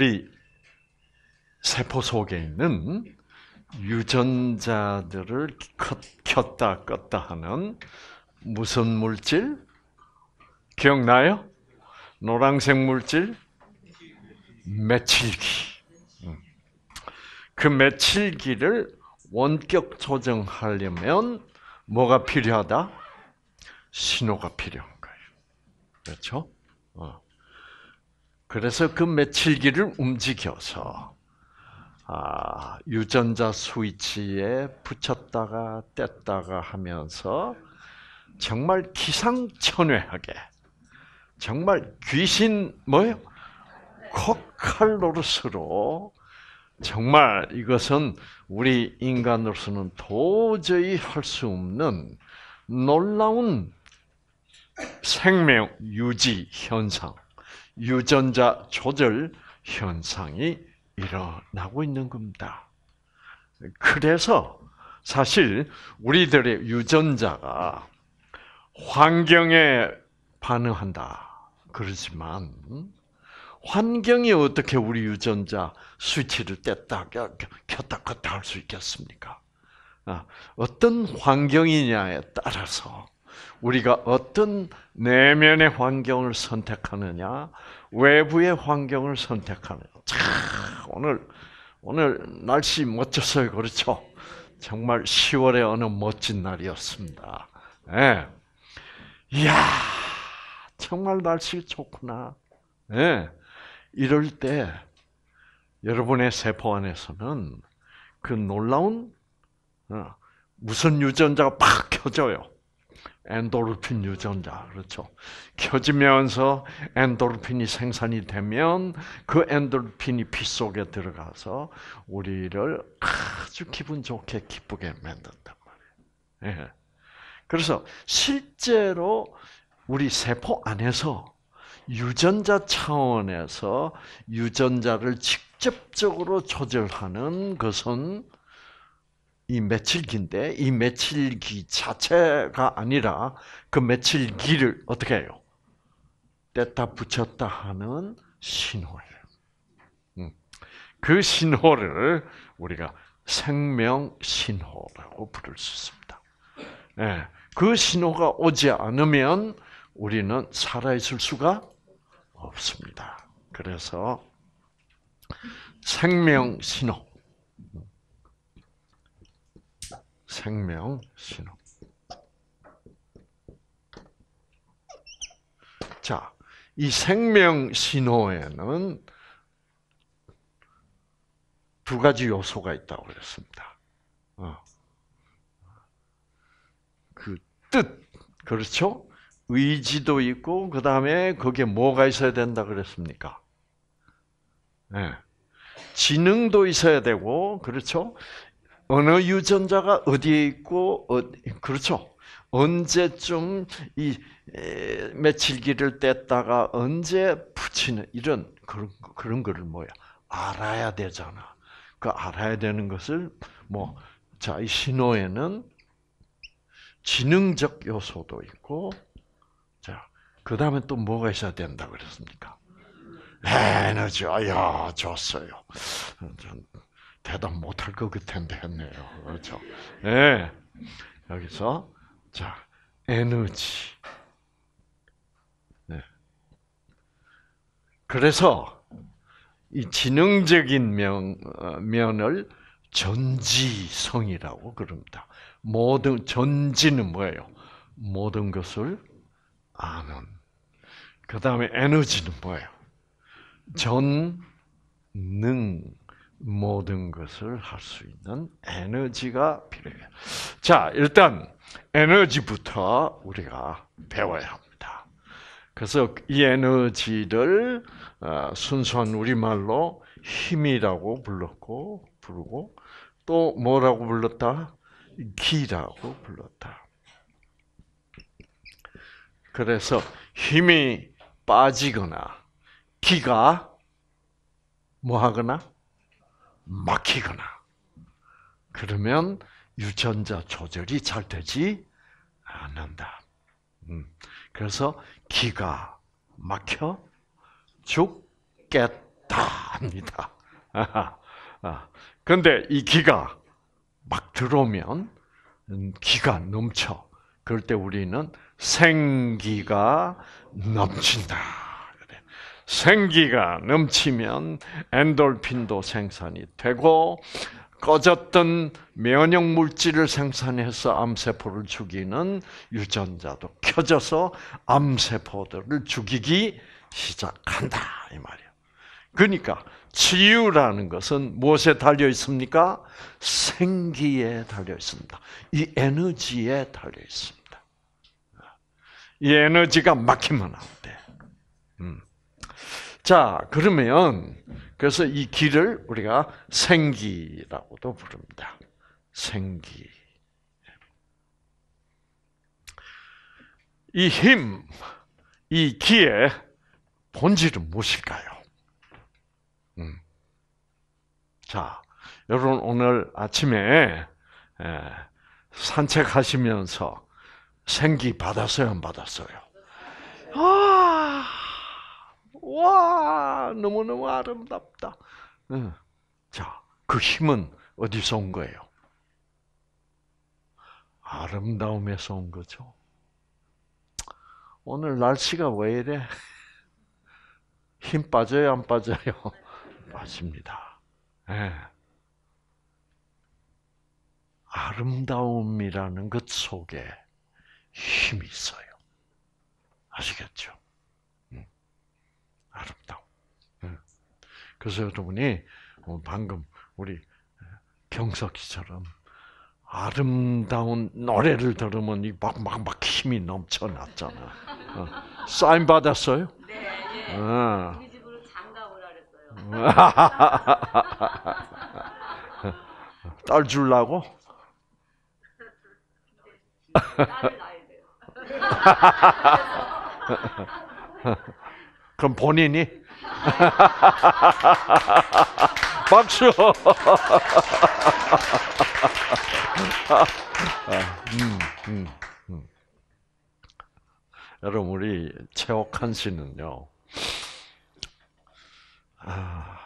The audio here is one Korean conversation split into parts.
우리 세포 속에 있는 유전자들을 켰다 껐다 하는 무슨 물질? 기억나요? 노란색 물질? 매칠기. 음. 그 매칠기를 원격 조정하려면 뭐가 필요하다? 신호가 필요한 거예요. 그렇죠? 어. 그래서 그 며칠기를 움직여서 아, 유전자 스위치에 붙였다가 뗐다가 하면서 정말 기상천외하게 정말 귀신 뭐예요? 코칼로스로 르 정말 이것은 우리 인간으로서는 도저히 할 수 없는 놀라운 생명 유지 현상 유전자 조절 현상이 일어나고 있는 겁니다. 그래서 사실 우리들의 유전자가 환경에 반응한다. 그렇지만 환경이 어떻게 우리 유전자 스위치를 뗐다 켰다 켰다 할 수 있겠습니까? 아, 어떤 환경이냐에 따라서 우리가 어떤 내면의 환경을 선택하느냐, 외부의 환경을 선택하는. 참 오늘 오늘 날씨 멋졌어요, 그렇죠? 정말 10월의 어느 멋진 날이었습니다. 예. 이야, 정말 날씨 좋구나. 예. 이럴 때 여러분의 세포 안에서는 그 놀라운 어, 무슨 유전자가 팍 켜져요. 엔도르핀 유전자 그렇죠. 켜지면서 엔도르핀이 생산이 되면 그 엔도르핀이 피 속에 들어가서 우리를 아주 기분 좋게 기쁘게 만든단 말이에요. 예. 그래서 실제로 우리 세포 안에서 유전자 차원에서 유전자를 직접적으로 조절하는 것은 이 며칠기인데 이 며칠기 자체가 아니라 그 며칠기를 어떻게 해요? 뗐다 붙였다 하는 신호예요. 음. 그 신호를 우리가 생명 신호라고 부를 수 있습니다. 예. 그 신호가 오지 않으면 우리는 살아있을 수가 없습니다. 그래서 생명 신호, 생명 신호. 자, 이 생명 신호에는 두 가지 요소가 있다고 그랬습니다. 어. 그 뜻, 그렇죠? 의지도 있고 그 다음에 거기에 뭐가 있어야 된다 그랬습니까? 예. 네. 지능도 있어야 되고 그렇죠? 어느 유전자가 어디에 있고 어, 그렇죠. 언제쯤 이 며칠기를 뗐다가 언제 붙이는 이런 그런 그런 거를 뭐야 알아야 되잖아. 그 알아야 되는 것을 뭐 자 이 신호에는 지능적 요소도 있고 자 그다음에 또 뭐가 있어야 된다 그랬습니까? 에너지야 좋았어요. 대답 못할 것 같은데 했네요. 그렇죠? 예. 여기서 자 에너지. 네. 그래서 이 지능적인 면, 어, 면을 전지성이라고 그럽니다. 모든 전지는 뭐예요? 모든 것을 아는. 그 다음에 에너지는 뭐예요? 전능 모든 것을 할 수 있는 에너지가 필요해요. 자, 일단 에너지부터 우리가 배워야 합니다. 그래서 이 에너지를 어, 순수한 우리말로 힘이라고 불렀고 부르고 또 뭐라고 불렀다? 기라고 불렀다. 그래서 힘이 빠지거나 기가 뭐하거나 막히거나 그러면 유전자 조절이 잘 되지 않는다. 음. 그래서 기가 막혀 죽겠다 합니다. 그런데이 아. 기가 막 들어오면 음, 기가 넘쳐. 그럴 때 우리는 생기가 넘친다. 생기가 넘치면 엔돌핀도 생산이 되고 꺼졌던 면역 물질을 생산해서 암세포를 죽이는 유전자도 켜져서 암세포들을 죽이기 시작한다 이말이에 그러니까 치유라는 것은 무엇에 달려 있습니까? 생기에 달려 있습니다. 이 에너지에 달려 있습니다. 이 에너지가 막히면 안 돼. 음. 자, 그러면 그래서 이 길을 우리가 생기라고도 부릅니다. 생기. 이 힘, 이 기의 본질은 무엇일까요? 음. 자, 여러분 오늘 아침에 산책하시면서 생기 받았어요, 안 받았어요? 아! 와 너무너무 아름답다. 네. 자, 그 힘은 어디서 온 거예요? 아름다움에서 온 거죠. 오늘 날씨가 왜 이래? 힘 빠져요, 안 빠져요? 빠집니다. 네. 예. 아름다움이라는 것 속에 힘이 있어요. 아시겠죠? 아름다워 예. 그래서 여러분이 어, 방금 우리 경석씨처럼 아름다운 노래를 들으면 막막막 힘이 넘쳐났잖아. 어, 사인 받았어요? 네. 네. 어. 딸 줄라고? 네, 그럼 본인이 박수. 아, 음, 음, 음. 여러분 우리 최옥한 씨는요. 아,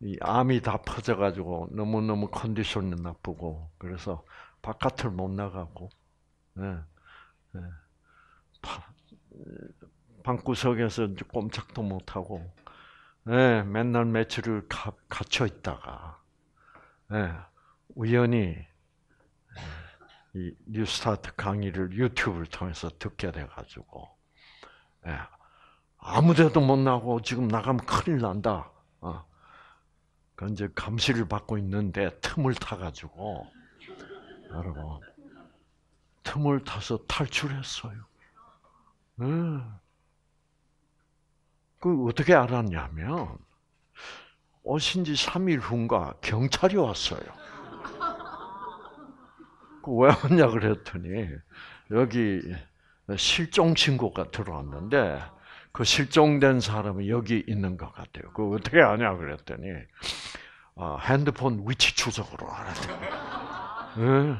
이 암이 다 퍼져가지고 너무 너무 컨디션이 나쁘고 그래서 바깥을 못 나가고 예, 예. 방구석에서 꼼짝도 못하고 네, 맨날 며칠을 가, 갇혀 있다가 네, 우연히 예, 이 뉴스타트 강의를 유튜브를 통해서 듣게 돼가지고 네, 아무데도 못 나고 지금 나가면 큰일 난다. 어. 그 이제 감시를 받고 있는데 틈을 타가지고 여러분 틈을 타서 탈출했어요. 네. 그 어떻게 알았냐면 오신 지 3일 후인가 경찰이 왔어요. 그왜 왔냐 그랬더니 여기 실종 신고가 들어왔는데 그 실종된 사람이 여기 있는 것 같아요. 그 어떻게 아냐 그랬더니 아, 핸드폰 위치 추적으로 알았대요. 네. 예.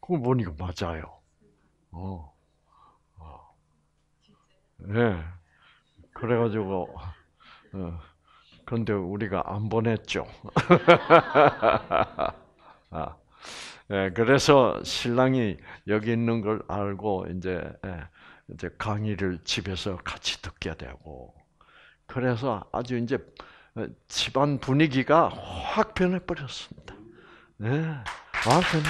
그거 보니까 맞아요. 어. 네. 그래가지고 어, 근데 우리가 안 보냈죠. 아, 예, 그래서 신랑이 여기 있는 걸 알고 이제 예, 이제 강의를 집에서 같이 듣게 되고 그래서 아주 이제 어, 집안 분위기가 확 예, 변해 버렸습니다. 네, 아, 변 네.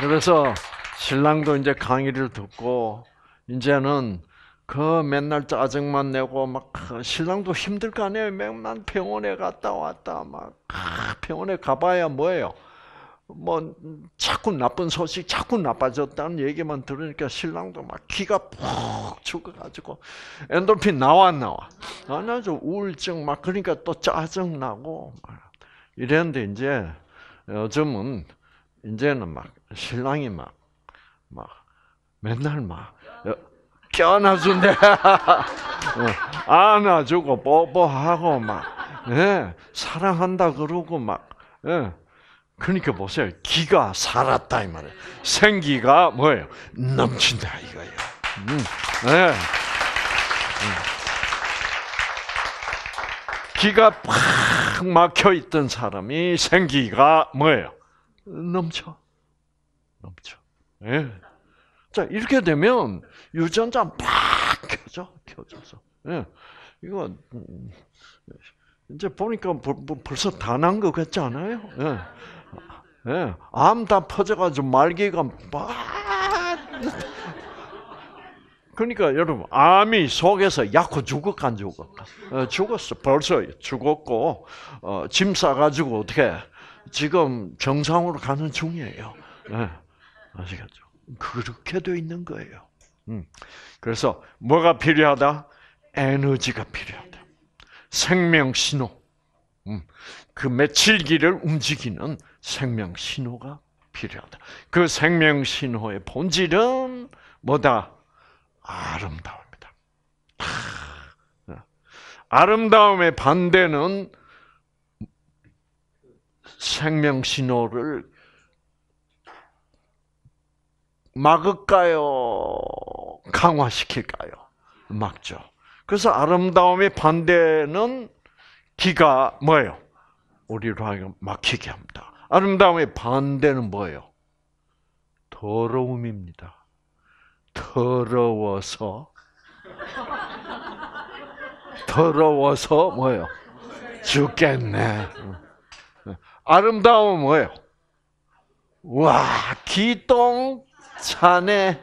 그래서 신랑도 이제 강의를 듣고 이제는 그 맨날 짜증만 내고 막 그 신랑도 힘들 거 아니에요. 맨날 병원에 갔다 왔다 막 그 병원에 가봐야 뭐예요. 뭐 자꾸 나쁜 소식 자꾸 나빠졌다는 얘기만 들으니까 신랑도 막 기가 푹 죽어가지고 엔돌핀 나와 나와 아나좀 우울증 막 그러니까 또 짜증 나고 이랬는데 이제 요즘은 이제는 막 신랑이 막막 맨날 막 껴안아준대. 어, 안아주고 뽀뽀하고 막 예, 사랑한다 그러고 막 예. 그러니까 보세요. 기가 살았다 이 말이에요. 생기가 뭐예요? 넘친다 이거예요. 음. 예. 음. 기가 팍 막혀 있던 사람이 생기가 뭐예요? 넘쳐. 넘쳐. 예. 자, 이렇게 되면 유전자 막 켜져, 켜져서. 예. 이거, 음, 이제 보니까 벌써 다 난거 같지 않아요? 예. 예. 암 다 퍼져가지고 말기가 막. 그러니까 여러분, 암이 속에서 약고 죽었간 죽었 어, 죽었어. 벌써 죽었고, 어, 짐 싸가지고 어떻게, 지금 정상으로 가는 중이에요. 예. 아시겠죠? 그렇게 돼 있는 거예요. 음. 그래서 뭐가 필요하다? 에너지가 필요하다. 생명 신호. 음. 그 며칠기를 움직이는 생명 신호가 필요하다. 그 생명 신호의 본질은 뭐다? 아름다움이다. 아, 어. 름다움의 반대는 생명 신호를 막을까요? 강화시킬까요? 막죠. 그래서 아름다움의 반대는 기가 뭐예요? 우리로 하여금 막히게 합니다. 아름다움의 반대는 뭐예요? 더러움입니다. 더러워서 더러워서 뭐예요? 죽겠네. 아름다움 은 뭐예요? 와 기똥 차네.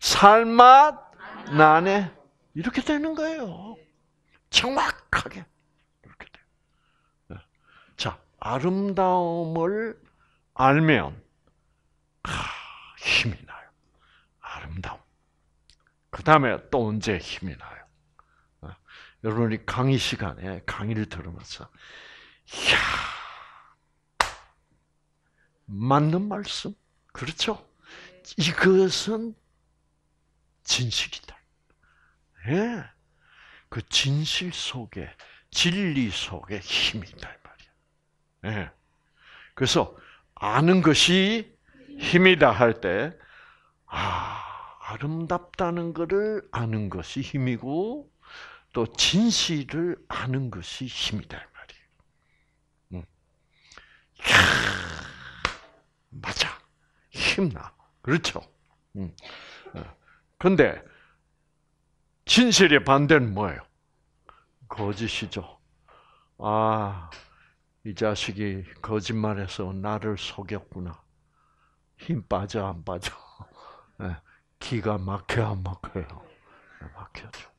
살맛 나네. 이렇게 되는 거예요. 정확하게. 이렇게 돼요. 네. 자, 아름다움을 알면, 아, 힘이 나요. 아름다움. 그 다음에 또 언제 힘이 나요. 네. 여러분이 강의 시간에 강의를 들으면서, 이야, 맞는 말씀. 그렇죠? 이것은 진실이다. 예. 그 진실 속에, 진리 속에 힘이 있다, 말이야. 예. 그래서, 아는 것이 힘이다 할 때, 아, 아름답다는 것을 아는 것이 힘이고, 또 진실을 아는 것이 힘이다, 말이에요. 응. 음. 캬, 맞아. 힘나. 그렇죠. 음. 어. 근데 진실의 반대는 뭐예요? 거짓이죠. 아, 이 자식이 거짓말해서 나를 속였구나. 힘 빠져 안 빠져? 예, 기가 막혀 안 막혀요? 예, 막혀죠.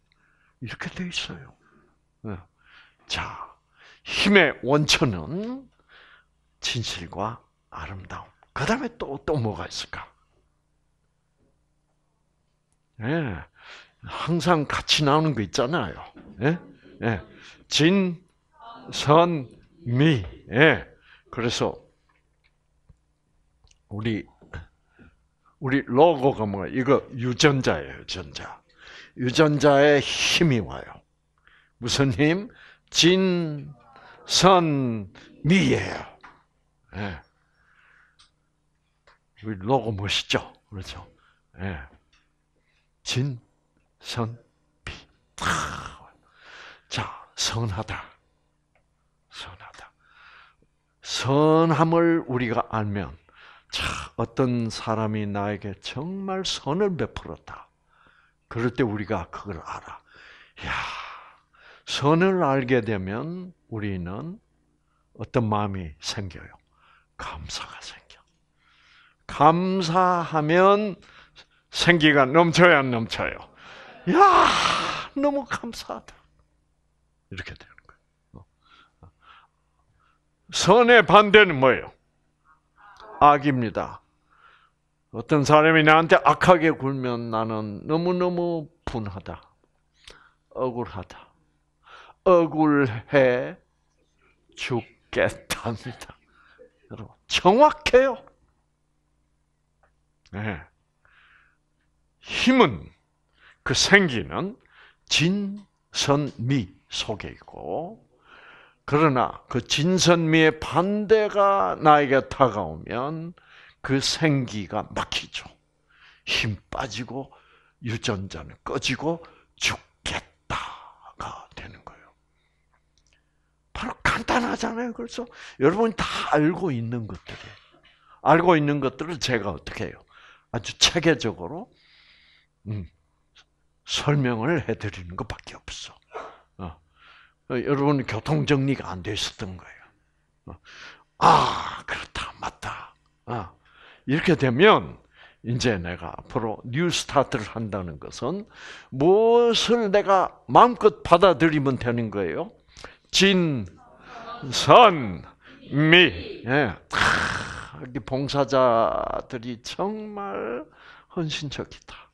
이렇게 돼 있어요. 예. 자, 힘의 원천은 진실과 아름다움. 그 다음에 또, 또 뭐가 있을까? 예. 항상 같이 나오는 거 있잖아요. 예? 예. 진, 선, 미. 예. 그래서 우리 우리 로고가 뭐야? 이거 유전자예요, 유전자. 유전자의 힘이 와요. 무슨 힘? 진, 선, 미예요. 예. 우리 로고 멋있죠? 그렇죠? 예. 진선비. 자, 선하다. 선하다. 선함을 우리가 알면 자, 어떤 사람이 나에게 정말 선을 베풀었다. 그럴 때 우리가 그걸 알아. 야, 선을 알게 되면 우리는 어떤 마음이 생겨요? 감사가 생겨. 감사하면 생기가 넘쳐야 넘쳐요. 야, 너무 감사하다. 이렇게 되는 거예요. 선의 반대는 뭐예요? 악입니다. 어떤 사람이 나한테 악하게 굴면 나는 너무너무 분하다. 억울하다. 억울해 죽겠답니다. 여러분, 정확해요. 네. 힘은 그 생기는 진선미 속에 있고 그러나 그 진선미의 반대가 나에게 다가오면 그 생기가 막히죠. 힘 빠지고 유전자는 꺼지고 죽겠다가 되는 거예요. 바로 간단하잖아요. 그래서 여러분이 다 알고 있는 것들이 알고 있는 것들을 제가 어떻게 해요? 아주 체계적으로 음. 설명을 해드리는 것밖에 없어. 어. 여러분 교통 정리가 안돼었던 거예요. 어. 아 그렇다 맞다. 어. 이렇게 되면 이제 내가 앞으로 뉴 스타트를 한다는 것은 무엇을 내가 마음껏 받아들이면 되는 거예요. 진, 선, 미. 예. 아, 봉사자들이 정말 헌신적이다.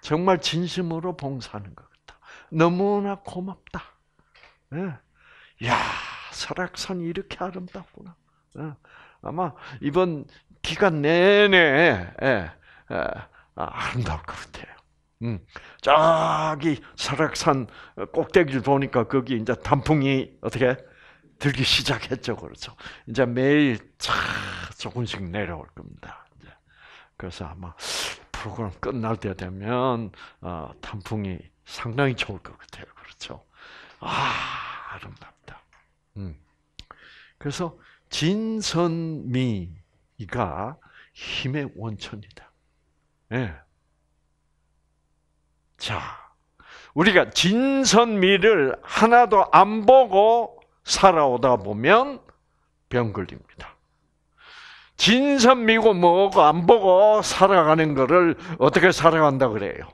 정말 진심으로 봉사하는 것 같다. 너무나 고맙다. 예. 야 설악산이 이렇게 아름답구나. 예. 아마 이번 기간 내내 예. 예 아, 아름다울 것 같아요. 음, 저기 설악산 꼭대기를 보니까 거기 이제 단풍이 어떻게 들기 시작했죠, 그렇죠? 이제 매일 차 조금씩 내려올 겁니다. 이제. 그래서 아마 프로그램 끝날 때 되면 어, 단풍이 상당히 좋을 것 같아요. 그렇죠? 아 아름답다. 음. 그래서 진선미가 힘의 원천이다. 예. 자, 우리가 진선미를 하나도 안 보고 살아오다 보면 병 걸립니다. 진선 미고 뭐고 안 보고 살아가는 거를 어떻게 살아간다 그래요?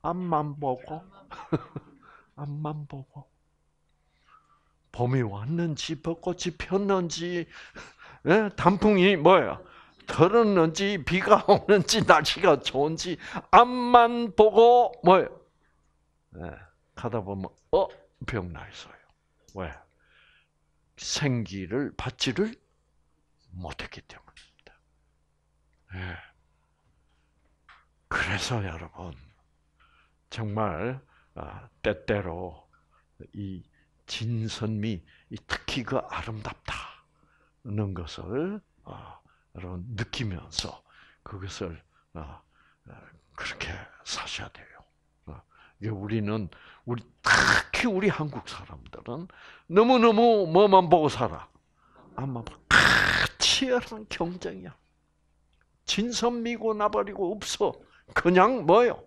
앞만 보고 앞만 보고 봄이 왔는지 벚꽃이 폈는지 예? 단풍이 뭐야 들었는지 비가 오는지 날씨가 좋은지 앞만 보고 뭐예요? 네, 가다 보면 어 병나 있어요. 왜? 생기를 받지를 못했기 때문입니다. 예. 그래서 여러분 정말 아, 때때로 이 진선미 특히 그 아름답다는 것을 아, 여러분 느끼면서 그것을 아, 그렇게 사셔야 돼요. 우리는 우리 특히 우리 한국 사람들은 너무 너무 뭐만 보고 살아. 안만 봐. 치열한 경쟁이야. 진선 미고 나발이고 없어. 그냥 뭐요?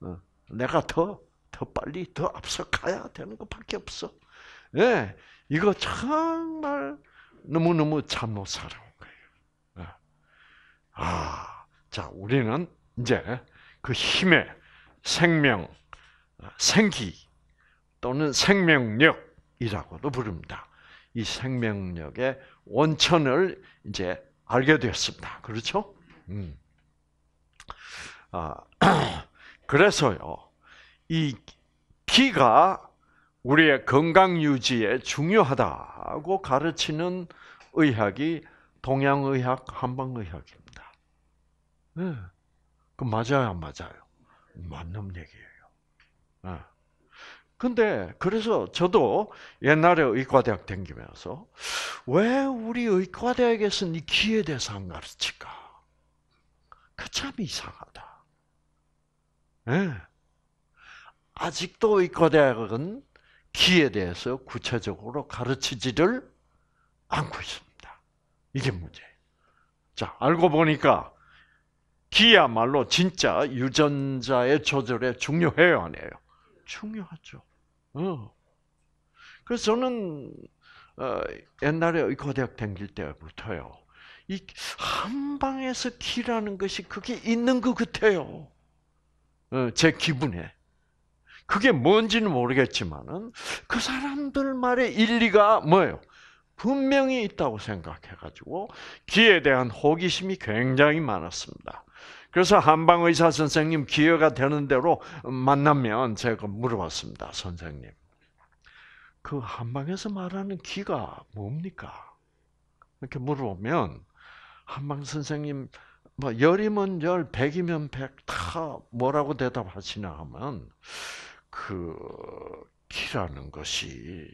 어, 내가 더, 더 빨리, 더 앞서 가야 되는 것밖에 없어. 예, 네, 이거 정말 너무너무 참못사로운 거예요. 예. 아, 자, 우리는 이제 그 힘의 생명, 어, 생기 또는 생명력이라고도 부릅니다. 이 생명력의 원천을 이제 알게 되었습니다. 그렇죠? 음. 아, 그래서요, 이 기가 우리의 건강 유지에 중요하다고 가르치는 의학이 동양의학, 한방의학입니다. 네. 그 맞아요, 안 맞아요? 맞는 얘기예요. 네. 근데 그래서 저도 옛날에 의과대학 다니면서 왜 우리 의과대학에서는 이 기에 대해서 안 가르칠까? 그 참 이상하다. 네. 아직도 의과대학은 기에 대해서 구체적으로 가르치지를 않고 있습니다. 이게 문제 자, 알고 보니까 기야말로 진짜 유전자의 조절에 중요해요, 아니에요? 중요하죠. 어. 그래서 저는 어, 옛날에 의과대학 다닐 때부터요. 이 한방에서 키라는 것이 그게 있는 것 같아요. 어, 제 기분에. 그게 뭔지는 모르겠지만은 그 사람들 말의 일리가 뭐예요? 분명히 있다고 생각해가지고 기에 대한 호기심이 굉장히 많았습니다. 그래서 한방 의사 선생님 기회가 되는 대로 만나면 제가 물어봤습니다. 선생님. 그 한방에서 말하는 기가 뭡니까? 이렇게 물어보면 한방 선생님 뭐 열이면 열, 백이면 백 다 뭐라고 대답하시나 하면 그 기라는 것이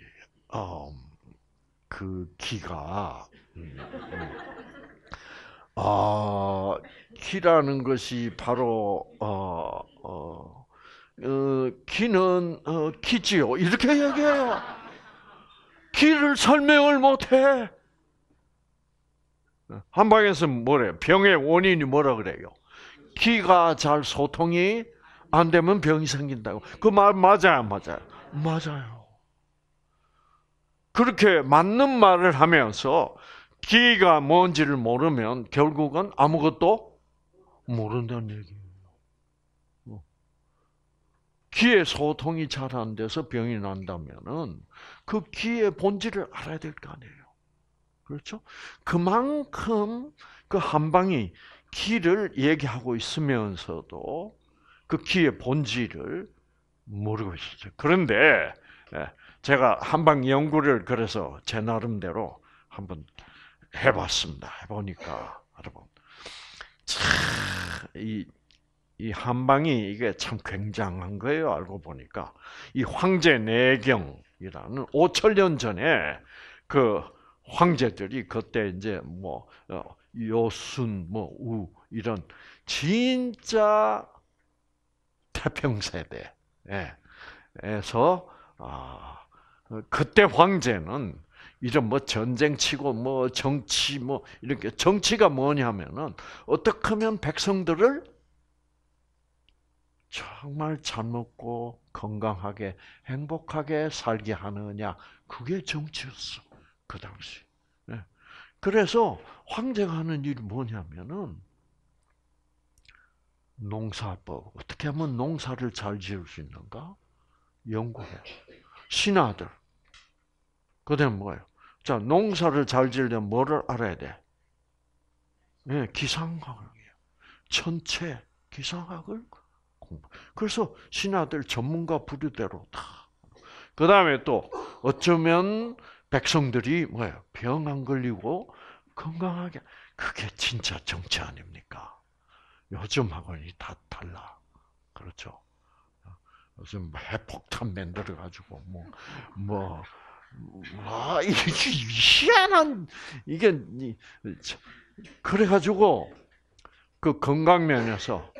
어, 그 기가 음, 음. 아, 기라는 것이 바로 어, 어, 어 기는 어, 기지요. 이렇게 얘기해요. 기를 설명을 못해. 한방에서 뭐래? 병의 원인이 뭐라 그래요? 기가 잘 소통이 안 되면 병이 생긴다고. 그 말 맞아요, 맞아요. 맞아요. 그렇게 맞는 말을 하면서 기가 뭔지를 모르면 결국은 아무것도 모른다는 얘기예요. 어. 기의 소통이 잘 안 돼서 병이 난다면은 그 기의 본질을 알아야 될 거 아니에요. 그렇죠? 그만큼 그 한방이 기를 얘기하고 있으면서도 그 기의 본질을 모르고 있었죠. 그런데 예, 제가 한방 연구를 그래서 제 나름대로 한번 해봤습니다. 해보니까 여러분 참이 이 한방이 이게 참 굉장한 거예요. 알고 보니까 이 황제 내경이라는 5천 년 전에 그 황제들이 그때 이제 뭐 어, 요순 뭐 우 이런 진짜 태평 세대에서 예, 아 그때 황제는 이런뭐 전쟁 치고 뭐 정치 뭐 이렇게 정치가 뭐냐면은 어떻게 하면 백성들을 정말 잘 먹고 건강하게 행복하게 살게 하느냐 그게 정치였어 그 당시. 예. 그래서 황제가 하는 일이 뭐냐면은 농사법 어떻게 하면 농사를 잘 지을 수 있는가 연구해 신하들 그다음 뭐예요 자, 농사를 잘 지으려면 뭐를 알아야 돼? 네, 기상학이에요. 전체 기상학을 공부. 그래서 신하들 전문가 부류대로 다. 그 다음에 또 어쩌면 백성들이 뭐예요? 병안 걸리고 건강하게. 그게 진짜 정치 아닙니까? 요즘하고는 다 달라. 그렇죠? 요즘 뭐 해폭탄 만들어가지고, 뭐, 뭐, 와, 아, 이게 희한한, 이게, 그래가지고, 그 건강면에서,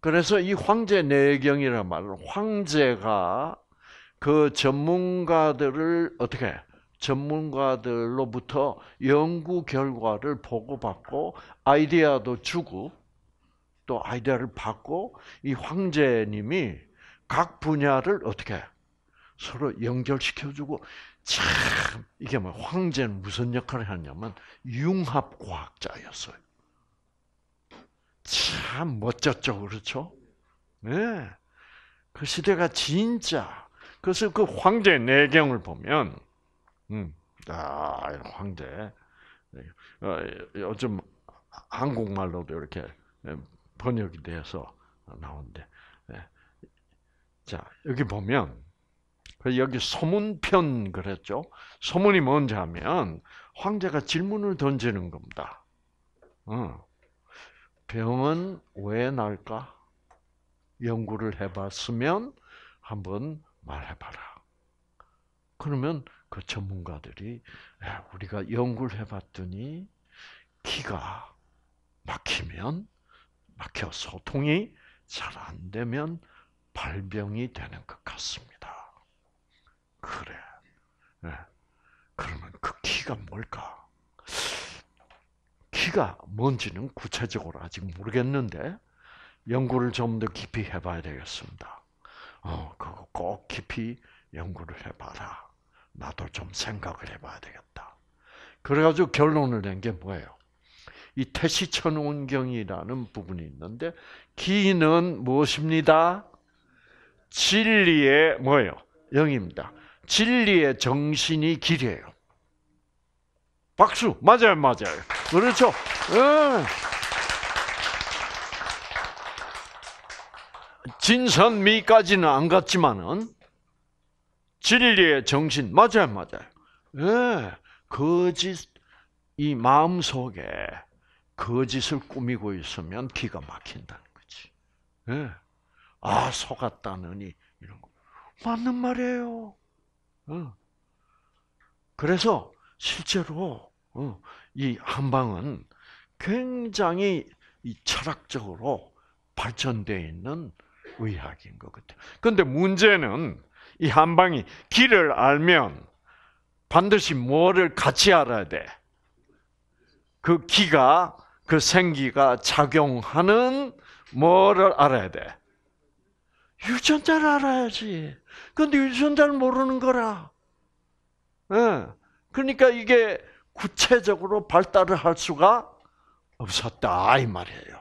그래서 이 황제 내경이란 말은 황제가 그 전문가들을 어떻게 전문가들로부터 연구 결과를 보고받고 아이디어도 주고 또 아이디어를 받고 이 황제님이 각 분야를 어떻게 서로 연결시켜주고 참 이게 뭐 황제는 무슨 역할을 하냐면 융합 과학자였어요. 참 멋졌죠, 그렇죠? 네. 그 시대가 진짜. 그래서 그 황제 내경을 보면, 음, 아, 황제. 어, 요즘 한국말로도 이렇게 예, 번역이 돼서 나오는데, 예. 자, 여기 보면, 그래서 여기 소문편 그랬죠. 소문이 뭔지 하면 황제가 질문을 던지는 겁니다. 어. 병은 왜 날까? 연구를 해봤으면 한번 말해봐라. 그러면 그 전문가들이 우리가 연구를 해봤더니 기가 막히면 막혀 소통이 잘 안 되면 발병이 되는 것 같습니다. 그래. 네. 그러면 그 키가 뭘까? 키가 뭔지는 구체적으로 아직 모르겠는데 연구를 좀 더 깊이 해봐야 되겠습니다. 어, 그거 꼭 깊이 연구를 해봐라. 나도 좀 생각을 해봐야 되겠다. 그래가지고 결론을 낸 게 뭐예요? 이 태시천운경이라는 부분이 있는데 기는 무엇입니다? 진리의 뭐예요? 영입니다. 진리의 정신이 길이에요. 박수. 맞아요, 맞아요. 그렇죠. 예. 진선미까지는 안 갔지만은 진리의 정신 맞아요, 맞아요. 거짓 예. 그 이 마음 속에 거짓을 그 꾸미고 있으면 기가 막힌다는 거지. 예. 아 속았다느니 이런 거 맞는 말이에요. 그래서 실제로 어, 이 한방은 굉장히 철학적으로 발전되어 있는 의학인 것 같아요. 그런데 문제는 이 한방이 길을 알면 반드시 뭐를 같이 알아야 돼. 그 기가, 그 생기가 작용하는 뭐를 알아야 돼. 유전자를 알아야지. 그런데 유전자를 모르는 거라. 예. 그러니까 이게 구체적으로 발달을 할 수가 없었다 이 말이에요.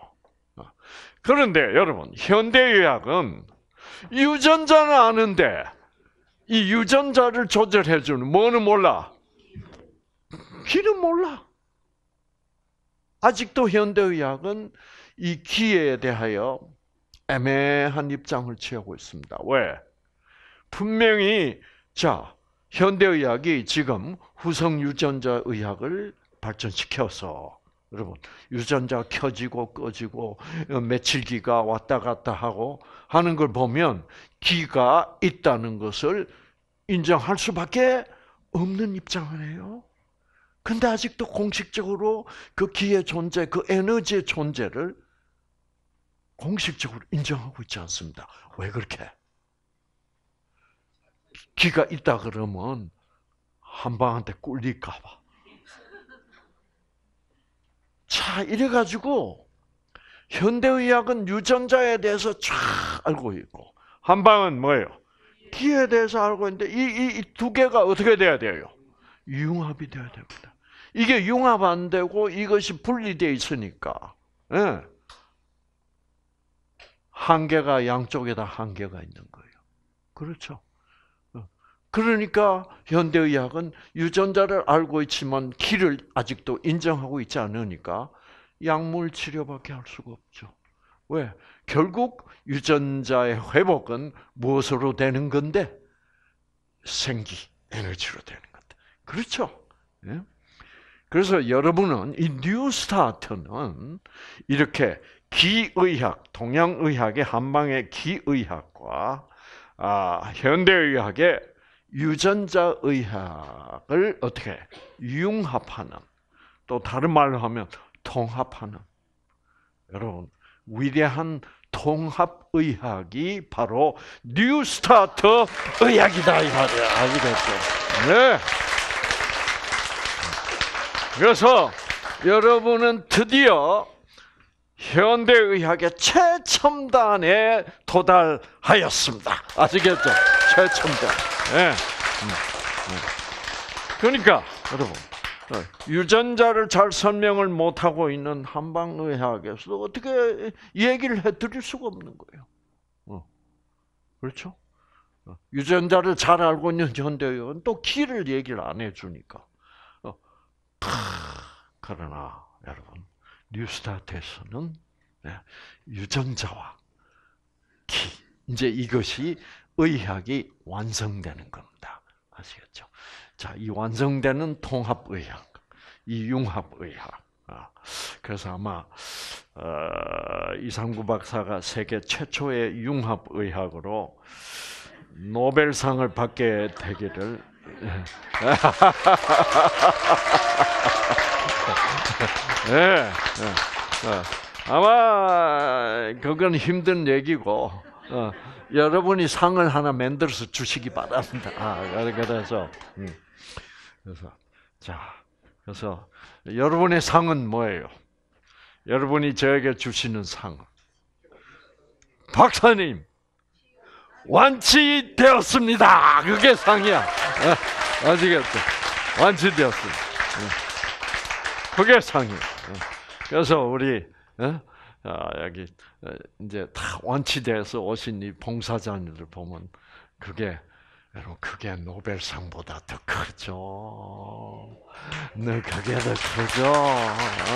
어. 그런데 여러분 현대의학은 유전자는 아는데 이 유전자를 조절해 주는 뭐는 몰라? 귀는 몰라. 아직도 현대의학은 이 기에 대하여 애매한 입장을 취하고 있습니다. 왜? 분명히 자 현대의학이 지금 후성 유전자 의학을 발전시켜서 여러분 유전자 켜지고 꺼지고 어, 며칠기가 왔다 갔다 하고 하는 걸 보면 기가 있다는 것을 인정할 수밖에 없는 입장을해요 근데 아직도 공식적으로 그 기의 존재, 그 에너지의 존재를 공식적으로 인정하고 있지 않습니다. 왜 그렇게? 기가 있다 그러면 한방한테 꿀릴까봐. 자, 이래가지고, 현대의학은 유전자에 대해서 쫙 알고 있고, 한방은 뭐예요? 기에 대해서 알고 있는데, 이, 이, 이두 개가 어떻게 돼야 돼요? 융합이 돼야 됩니다. 이게 융합 안 되고 이것이 분리되어 있으니까. 예. 한계가 양쪽에다 한계가 있는 거예요. 그렇죠? 어. 그러니까 현대의학은 유전자를 알고 있지만 길을 아직도 인정하고 있지 않으니까 약물 치료밖에 할 수가 없죠. 왜? 결국 유전자의 회복은 무엇으로 되는 건데? 생기, 에너지로 되는 건데. 그렇죠? 예? 그래서 여러분은 이 뉴스타트는 이렇게 기의학, 동양의학의 한방의 기의학과 아, 현대의학의 유전자 의학을 어떻게 융합하는 또 다른 말로 하면 통합하는 여러분 위대한 통합 의학이 바로 뉴스타트 의학이다 이 말이야 알게 됐죠. 네. 그래서 여러분은 드디어 현대의학의 최첨단에 도달하였습니다. 아시겠죠? 최첨단. 네. 그러니까 여러분 어, 유전자를 잘 설명을 못하고 있는 한방의학에서 어떻게 얘기를 해드릴 수가 없는 거예요. 어. 그렇죠? 어, 유전자를 잘 알고 있는 현대의학은 또 길을 얘기를 안 해주니까. 어. 그러나 여러분 뉴스타트에서는 예, 유전자와 키 이제 이것이 의학이 완성되는 겁니다. 아시겠죠? 자, 이 완성되는 통합의학, 이 융합의학. 아, 그래서 아마 어, 이상구 박사가 세계 최초의 융합의학으로 노벨상을 받게 되기를. 예. 예. 예. 어, 아마 그건 힘든 얘기고 어, 여러분이 상을 하나 만들어서 주시기 바랍니다. 아, 그래서 음. 그래서 자 그래서 여러분의 상은 뭐예요? 여러분이 저에게 주시는 상 박사님 완치되었습니다. 그게 상이야. 어, 아시 완치되었습니다. 어, 그게 상이야. 그래서 우리 어? 아, 여기 어, 이제 다 완치돼서 오신 이 봉사자님들 보면 그게 여러분 그게 노벨상보다 더 크죠. 네, 그게 더 크죠. 어?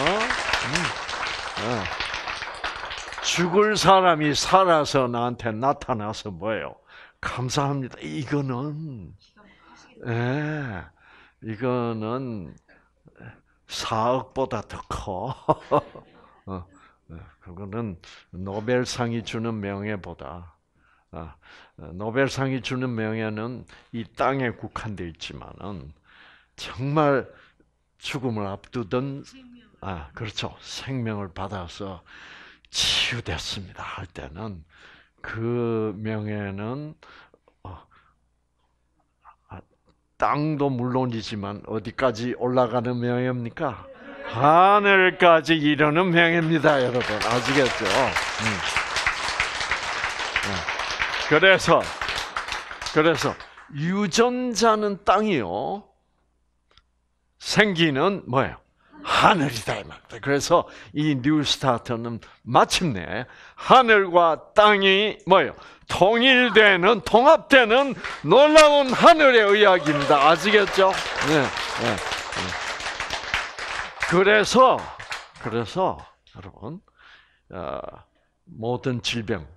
음. 어. 죽을 사람이 살아서 나한테 나타나서 뭐예요? 감사합니다. 이거는 예, 이거는 사억보다 더 커. 어, 어, 그거는 노벨상이 주는 명예보다 어, 노벨상이 주는 명예는 이 땅에 국한돼 있지만 정말 죽음을 앞두던 아 그렇죠 생명을 받아서 치유됐습니다 할 때는 그 명예는 땅도 물론이지만 어디까지 올라가는 명예입니까? 하늘까지 이르는 명예입니다, 여러분. 아시겠죠? 음. 네. 그래서 그래서 유전자는 땅이요. 생기는 뭐예요? 하늘이다. 그래서 이 뉴스타트는 마침내 하늘과 땅이 뭐요 통일되는, 통합되는 놀라운 하늘의 이야기입니다. 아시겠죠? 네, 네, 네. 그래서, 그래서 여러분, 어, 모든 질병,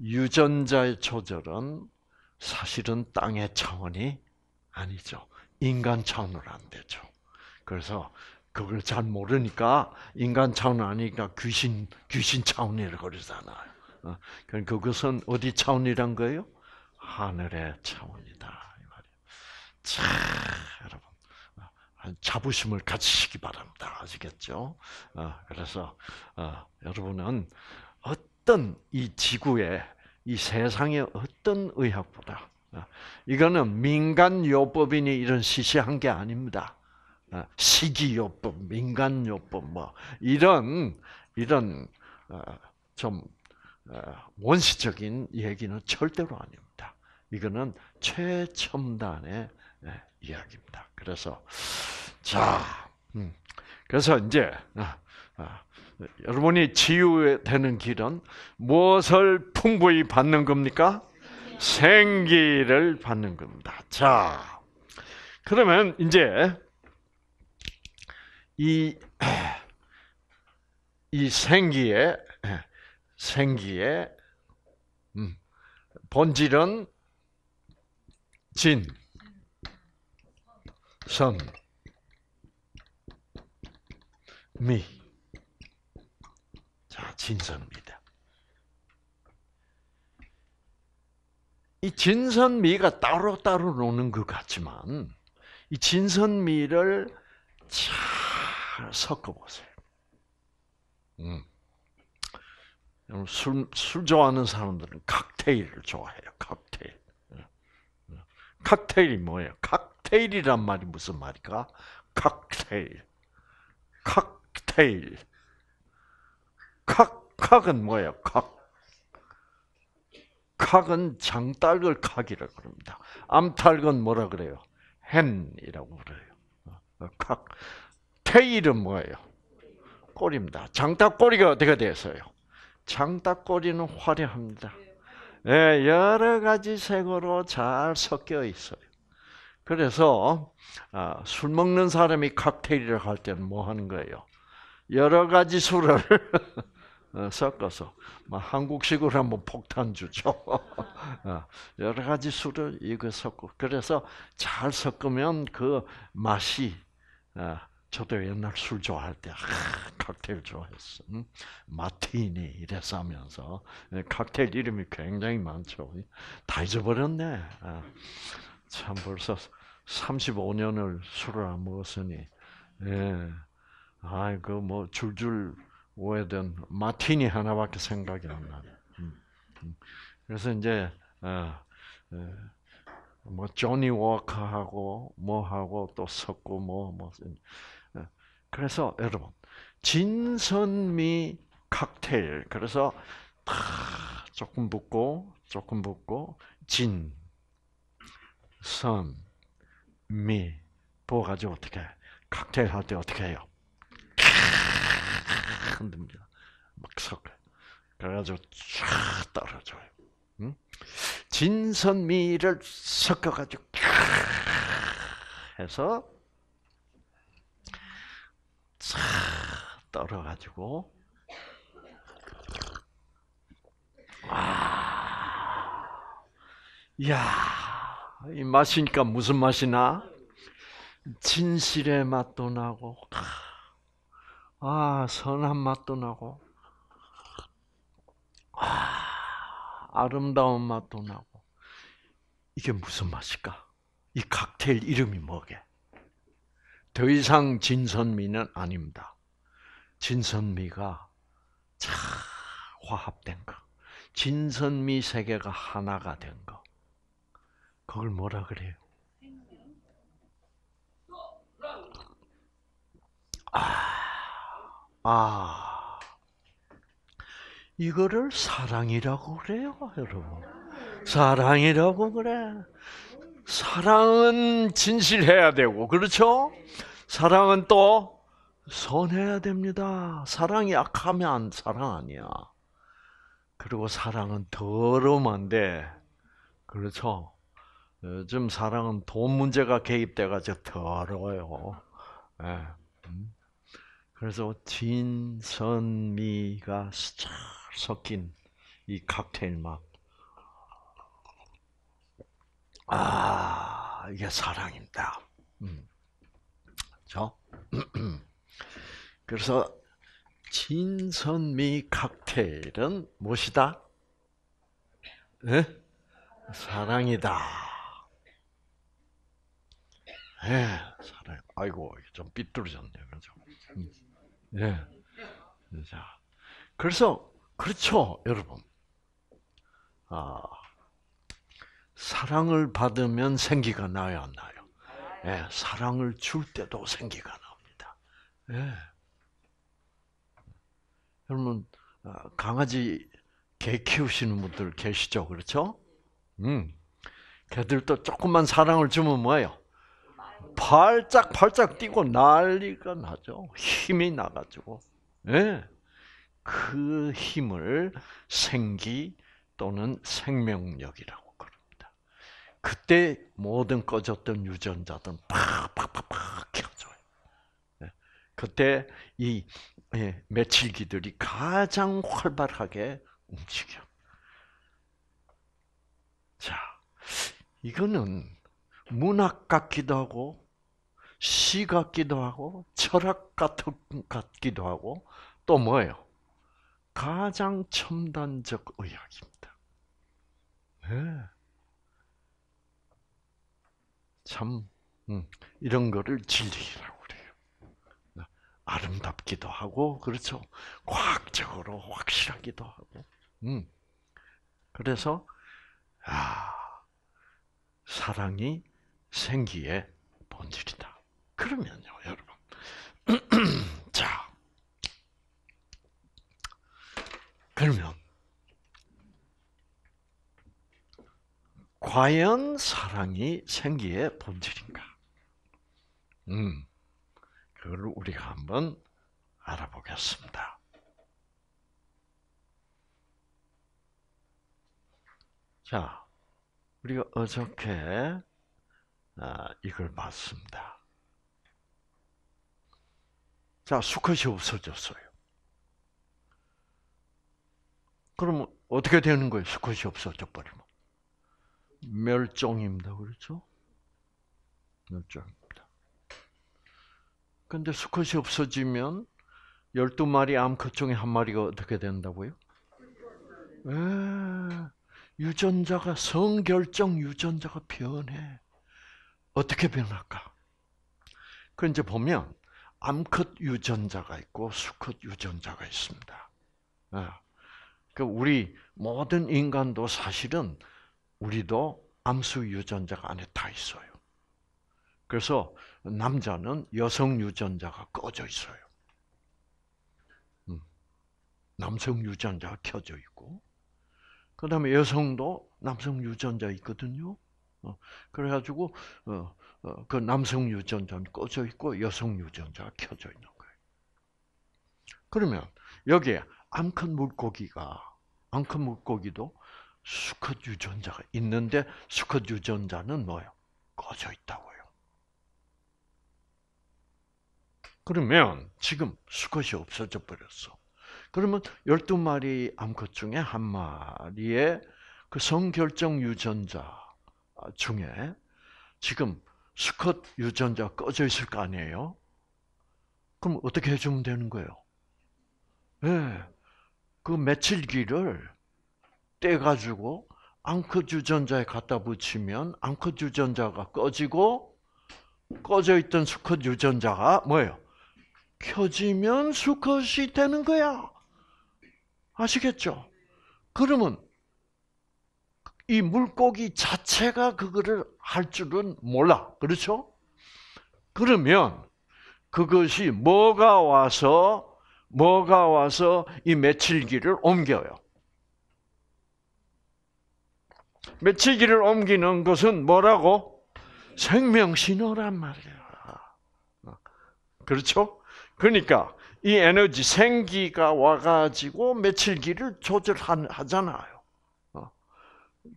유전자의 조절은 사실은 땅의 차원이 아니죠. 인간 차원으로 안 되죠. 그래서 그걸 잘 모르니까 인간 차원 아니니까 귀신 귀신 차원이라고 그러잖아 어? 그럼 그러니까 그것은 어디 차원이란 거예요? 하늘의 차원이다 이 말이에요. 자, 여러분 어, 자부심을 가지시기 바랍니다. 아시겠죠? 어, 그래서 여러분은 어떤 이 지구에 이 세상의 어떤 의학보다 이거는 민간 요법이니 이런 시시한 게 아닙니다. 어, 식이요법, 민간요법 뭐 이런 이런 어, 좀 어, 원시적인 얘기는 절대로 아닙니다. 이거는 최첨단의 예, 이야기입니다. 그래서 자, 음, 그래서 이제 여러분이 치유되는 길은 무엇을 풍부히 받는 겁니까? 생기를 받는 겁니다. 자, 그러면 이제 이, 이 생기의, 생기의, 음, 본질은 진, 선, 미. 자, 진선미다. 이 진선미가 따로따로 따로 노는 것 같지만, 이 진선미를 참잘 섞어보세요. 음. 술, 술 좋아하는 사람들은 칵테일을 좋아해요, 칵테일. 예. 예. 칵테일이 뭐예요? 칵테일이란 말이 무슨 말일까? 칵테일. 칵테일. 칵, 칵은 뭐예요? 칵. 칵은 장딸을 칵이라고 그럽니다. 암탉은 뭐라 그래요? 헨이라고 그래요. 어, 어, 칵. 테일은 뭐예요? 꼬리입니다. 장닭꼬리가 어떻게 됐어요? 장닭꼬리는 화려합니다. 네, 여러 가지 색으로 잘 섞여 있어요. 그래서 아, 술 먹는 사람이 칵테일을 할 때는 뭐 하는 거예요? 여러 가지 술을 어, 섞어서 뭐 한국식으로 한번 폭탄 주죠. 어, 여러 가지 술을 섞고 그래서 잘 섞으면 그 맛이 어, 저도 옛날 술 좋아할 때 아, 칵테일 좋아했어. 응? 마티니 이래서 하면서 예, 칵테일 이름이 굉장히 많죠. 예, 다 잊어버렸네. 아, 참 벌써 35년을 술을 안 먹었으니 예. 아이고 그 뭐 줄줄 오해된 마티니 하나밖에 생각이 안 나네. 음, 음, 그래서 이제 어, 어, 뭐 조니 워커하고 뭐하고 또 섞고 뭐뭐 뭐, 뭐 그래서 여러분 진선미 칵테일 그래서 조금 붓고 조금 붓고 진 선, 미, 부어가지고 어떻게, 칵테일 할 때 어떻게 해요? 흔듭니다. 막 섞어요. 그래가지고 쫙 떨어져요. 응? 진선미를 섞어가지고 해서 떨어가지고 와, 이야, 이 맛이니까 무슨 맛이나? 진실의 맛도 나고, 아, 선한 맛도 나고, 아, 아름다운 맛도 나고. 이게 무슨 맛일까? 이 칵테일 이름이 뭐게? 더 이상 진선미는 아닙니다. 진선미가 참 화합된 거. 진선미 세계가 하나가 된 거. 그걸 뭐라 그래요? 아, 아, 이거를 사랑이라고 그래요, 여러분. 사랑이라고 그래. 사랑은 진실해야 되고, 그렇죠? 사랑은 또 선해야 됩니다. 사랑이 악하면 사랑 아니야. 그리고 사랑은 더러운데 그렇죠. 요즘 사랑은 돈 문제가 개입돼가지고 더러워요. 네. 그래서 진선미가 잘 섞인 이 칵테일 맛. 아, 이게 사랑입니다. 음. 그렇죠? 그래서 진선미 칵테일은 무엇이다? 네? 사랑이다. 예, 네, 사랑. 아이고, 좀 삐뚤어졌네요. 그죠? 음. 예. 네. 자. 그래서, 그렇죠, 여러분. 아, 사랑을 받으면 생기가 나요, 안 나요? 예, 사랑을 줄 때도 생기가 나옵니다. 예. 여러분 아, 강아지 개 키우시는 분들 계시죠, 그렇죠? 음, 개들도 조금만 사랑을 주면 뭐예요? 발짝 발짝 뛰고 난리가 나죠. 힘이 나가지고, 네. 그 힘을 생기 또는 생명력이라고 그럽니다. 그때 모든 꺼졌던 유전자들은 팍팍팍팍 켜져요. 예. 그때 이 예, 매칠기들이 가장 활발하게 움직여. 자, 이거는 문학 같기도 하고 시 같기도 하고 철학 같 같기도 하고 또 뭐예요? 가장 첨단적 의학입니다. 네. 참 음, 이런 거를 진리라고. 아름답기도 하고 그렇죠. 과학적으로 확실하기도 하고. 음. 그래서 아 사랑이 생기의 본질이다. 그러면요, 여러분. 자, 그러면 과연 사랑이 생기의 본질인가? 음. 그걸 우리가 한번 알아보겠습니다. 자, 우리가 어저께 아, 이걸 봤습니다. 자, 수컷이 없어졌어요. 그럼 어떻게 되는 거예요? 수컷이 없어져 버리면. 멸종입니다. 그렇죠? 멸종입니다. 근데 수컷이 없어지면 12마리 암컷 중에 한 마리가 어떻게 된다고요? 에, 예, 유전자가 성결정 유전자가 변해. 어떻게 변할까? 그 이제 보면 암컷 유전자가 있고 수컷 유전자가 있습니다. 예, 그 우리 모든 인간도 사실은 우리도 암수 유전자가 안에 다 있어요. 그래서 남자는 여성 유전자가 꺼져 있어요. 음. 남성 유전자가 켜져 있고, 그 다음에 여성도 남성 유전자 있거든요. 어, 그래가지고 어, 어, 그 남성 유전자는 꺼져 있고 여성 유전자가 켜져 있는 거예요. 그러면 여기에 암컷 물고기가 암컷 물고기도 수컷 유전자가 있는데 수컷 유전자는 뭐예요? 꺼져 있다고. 그러면 지금 수컷이 없어져 버렸어. 그러면 12마리 암컷 중에 한 마리의 그 성결정 유전자 중에 지금 수컷 유전자 꺼져 있을 거 아니에요? 그럼 어떻게 해주면 되는 거예요? 예. 네. 그 며칠기를 떼가지고 암컷 유전자에 갖다 붙이면 암컷 유전자가 꺼지고 꺼져 있던 수컷 유전자가 뭐예요? 켜지면 수컷이 되는 거야. 아시겠죠? 그러면 이 물고기 자체가 그거를 할 줄은 몰라. 그렇죠? 그러면 그것이 뭐가 와서 뭐가 와서 이 며칠기를 옮겨요. 며칠기를 옮기는 것은 뭐라고? 생명신호란 말이야. 그렇죠? 그러니까 이 에너지 생기가 와가지고 며칠기를 조절하잖아요. 어.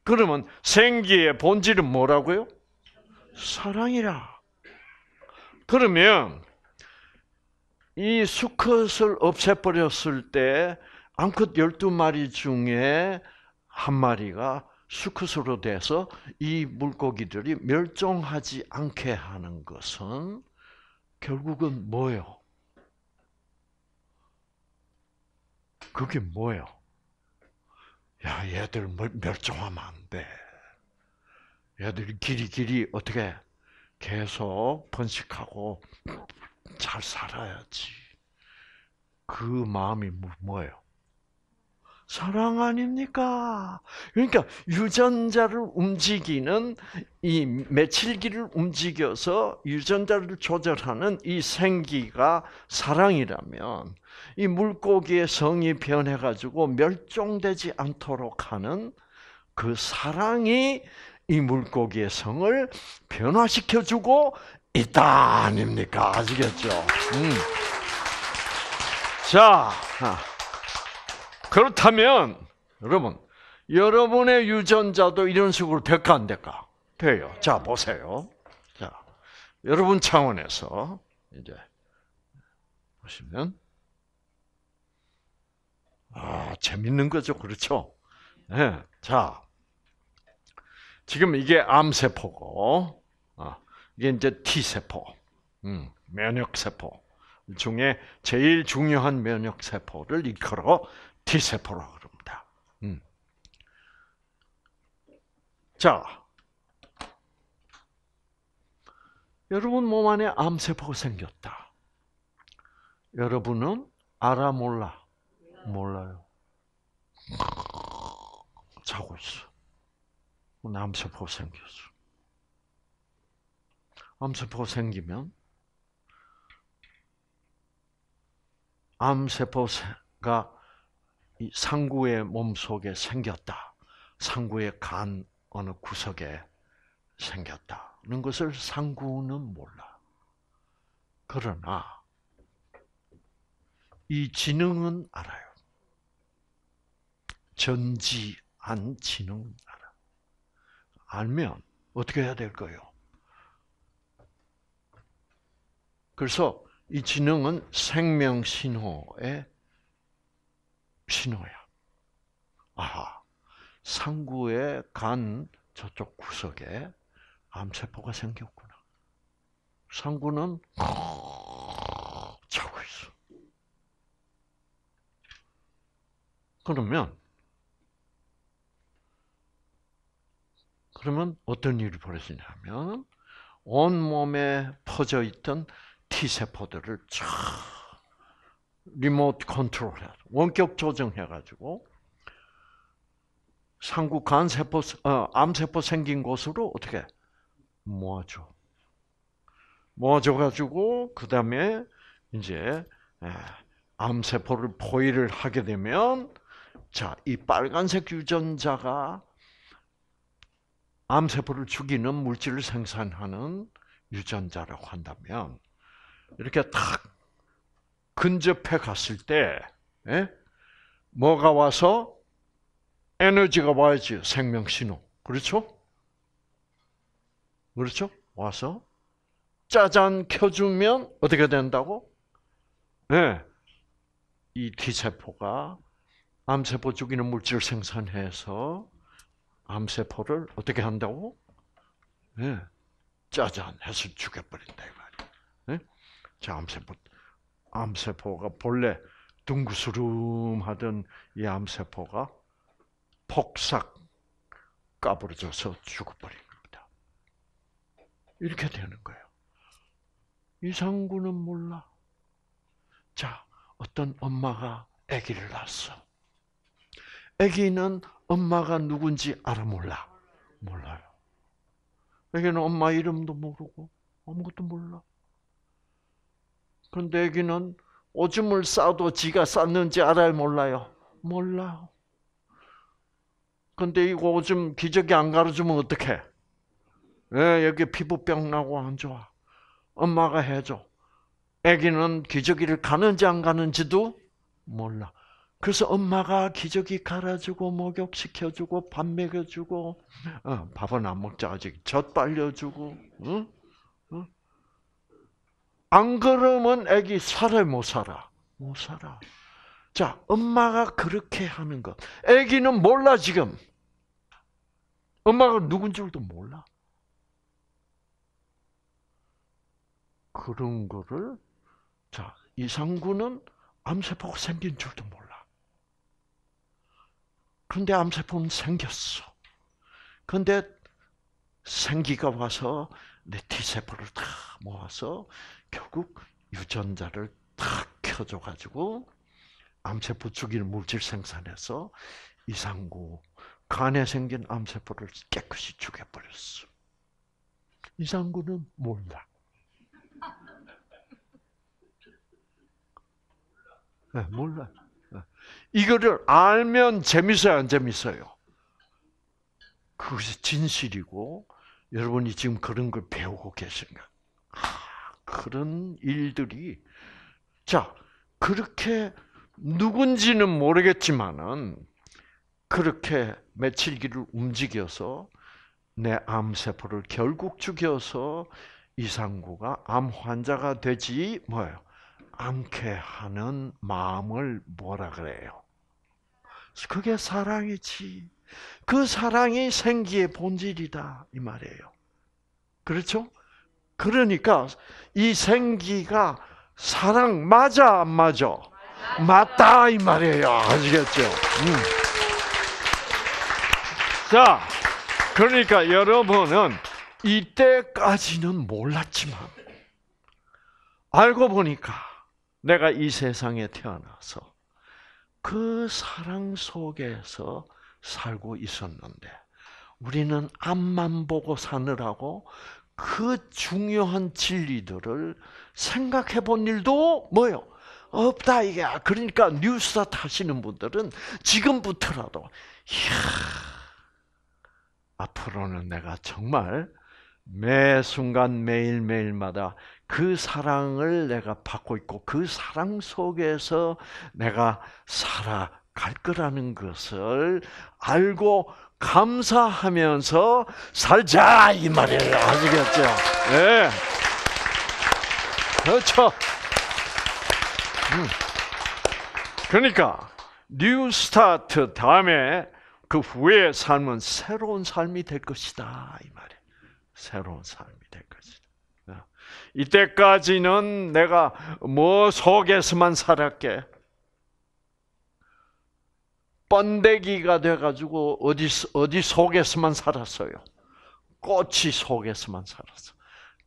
그러면 생기의 본질은 뭐라고요? 사랑이라. 그러면 이 수컷을 없애버렸을 때 암컷 12마리 중에 한 마리가 수컷으로 돼서 이 물고기들이 멸종하지 않게 하는 것은 결국은 뭐예요? 그게 뭐예요? 야, 얘들 뭐 멸종하면 안 돼. 얘들 길이 길이 어떻게 계속 번식하고 잘 살아야지. 그 마음이 뭐, 뭐예요? 사랑 아닙니까? 그러니까 유전자를 움직이는 이 며칠기를 움직여서 유전자를 조절하는 이 생기가 사랑이라면 이 물고기의 성이 변해가지고 멸종되지 않도록 하는 그 사랑이 이 물고기의 성을 변화시켜주고 있다 아닙니까? 아시겠죠? 음. 자, 그렇다면 여러분, 여러분의 유전자도 이런 식으로 될까 안 될까? 돼요. 자, 보세요. 여러분 차원에서 이제 보시면 아, 재밌는 거죠. 그렇죠? 네. 자, 지금 이게 암세포고, 아, 이게 이제 T세포, 음, 면역세포 중에 제일 중요한 면역세포를 일컬어 T세포라고 그럽니다. 음. 자, 여러분 몸 안에 암세포가 생겼다. 여러분은 알아 몰라. 몰라요. 자고 있어. 암세포 생겼어. 암세포 생기면 암세포가 상구의 몸속에 생겼다. 상구의 간 어느 구석에 생겼다는 것을 상구는 몰라. 그러나 이 지능은 알아요. 전지한 지능을 알아. 알면 어떻게 해야 될까요? 그래서 이 지능은 생명 신호의 신호야. 아하, 상구의 간 저쪽 구석에 암세포가 생겼구나. 상구는 차고 있어. 그러면 그러면 어떤 일이 벌어지냐 하면 온 몸에 퍼져 있던 T 세포들을 쫙 리모트 컨트롤해 원격 조정해 가지고 상구 간세포 어, 암세포 생긴 곳으로 어떻게 모아줘 모아줘 가지고 그 다음에 이제 암세포를 포위를 하게 되면 자 이 빨간색 유전자가 암세포를 죽이는 물질을 생산하는 유전자라고 한다면 이렇게 탁 근접해 갔을 때 에? 예? 뭐가 와서 에너지가 와야지 생명 신호 그렇죠? 그렇죠? 와서 짜잔 켜주면 어떻게 된다고? 네. 이 T세포가 암세포 죽이는 물질 을 생산해서 암세포를 어떻게 한다고? 예. 짜잔 해서 죽여버린다 이 말이야. 예? 자, 암세포 암세포가 본래 둥그스름하던 이 암세포가 폭삭 까부러져서 죽어버린 겁니다. 이렇게 되는 거예요. 이상구는 몰라. 자, 어떤 엄마가 아기를 낳았어. 아기는 엄마가 누군지 알아 몰라? 몰라요. 아기는 엄마 이름도 모르고 아무것도 몰라. 그런데 아기는 오줌을 싸도 지가 쌌는지 알아요, 몰라요? 몰라요. 그런데이 오줌 기저귀 안 가려주면 어떡해? 예, 여기 피부병 나고 안 좋아. 엄마가 해줘. 아기는 기저귀를 가는지 안 가는지도 몰라. 그래서 엄마가 기저귀 갈아주고 목욕 시켜주고 밥 먹여주고 어, 밥은 안 먹자 아직 젖 빨려주고 어? 어? 안 그러면 애기 살아 못 살아 못 살아. 자 엄마가 그렇게 하는 것. 애기는 몰라 지금. 엄마가 누군 줄도 몰라. 그런 거를 자 이상구는 암세포가 생긴 줄도 몰라. 그런데 암세포는 생겼어. 그런데 생기가 와서 내 T세포를 다 모아서 결국 유전자를 다 켜줘가지고 암세포 죽일 물질 생산해서 이상구 간에 생긴 암세포를 깨끗이 죽여버렸어. 이상구는 몰라. 네, 몰라. 이거를 알면 재밌어요, 안 재밌어요? 그것이 진실이고 여러분이 지금 그런 걸 배우고 계신가? 아, 그런 일들이 자 그렇게 누군지는 모르겠지만은 그렇게 며칠기를 움직여서 내 암세포를 결국 죽여서 이상구가 암 환자가 되지 뭐예요? 않게 하는 마음을 뭐라 그래요? 그게 사랑이지. 그 사랑이 생기의 본질이다 이 말이에요. 그렇죠? 그러니까 이 생기가 사랑 맞아 안 맞아? 맞다이 말이에요. 아시겠죠? 음. 자, 그러니까 여러분은 이때까지는 몰랐지만 알고 보니까 내가 이 세상에 태어나서 그 사랑 속에서 살고 있었는데 우리는 앞만 보고 사느라고 그 중요한 진리들을 생각해 본 일도 뭐요? 없다 이게. 그러니까 뉴스타트 하시는 분들은 지금부터라도 이야, 앞으로는 내가 정말 매 순간 매일매일마다 그 사랑을 내가 받고 있고 그 사랑 속에서 내가 살아갈 거라는 것을 알고 감사하면서 살자 이 말이에요. 아시겠죠? 예. 네. 그렇죠. 음. 그러니까 뉴 스타트 다음에 그 후의 삶은 새로운 삶이 될 것이다 이 말. 새로운 삶이 될 것이다. 아, 이때까지는 내가 뭐 속에서만 살았게 번데기가 돼가지고 어디 어디 속에서만 살았어요. 꽃이 속에서만 살았어.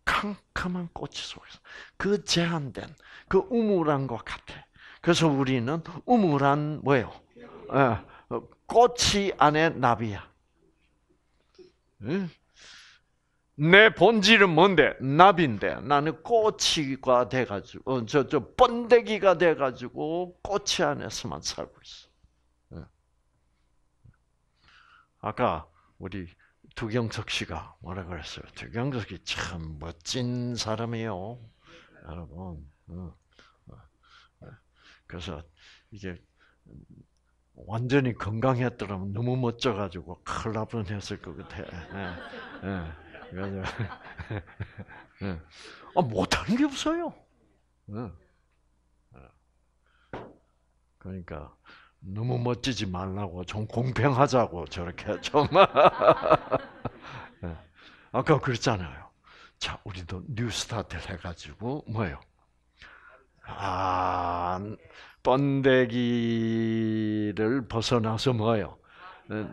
캄캄한 꽃이 속에서 그 제한된 그 우물한 것 같아. 그래서 우리는 우물한 뭐예요? 예, 꽃이 안에 나비야. 응? 예? 내 본질은 뭔데? 나비인데 나는 꼬치가 돼가지고 저저 어, 저 번데기가 돼가지고 꼬치 안에서만 살고 있어. 예. 아까 우리 두경석 씨가 뭐라 그랬어요? 두경석이 참 멋진 사람이에요, 여러분. 어. 어. 예. 그래서 이제 완전히 건강했더라면 너무 멋져가지고 클라분 했을 것 같아. 예. 맞아요. 네. 아, 못하는 게 없어요. 네. 그러니까 너무 멋지지 말라고 좀 공평하자고 저렇게 좀 네. 예. 아까 그랬잖아요. 자, 우리도 뉴스타트를 해가지고 뭐예요? 아, 번데기를 벗어나서 뭐예요? 예.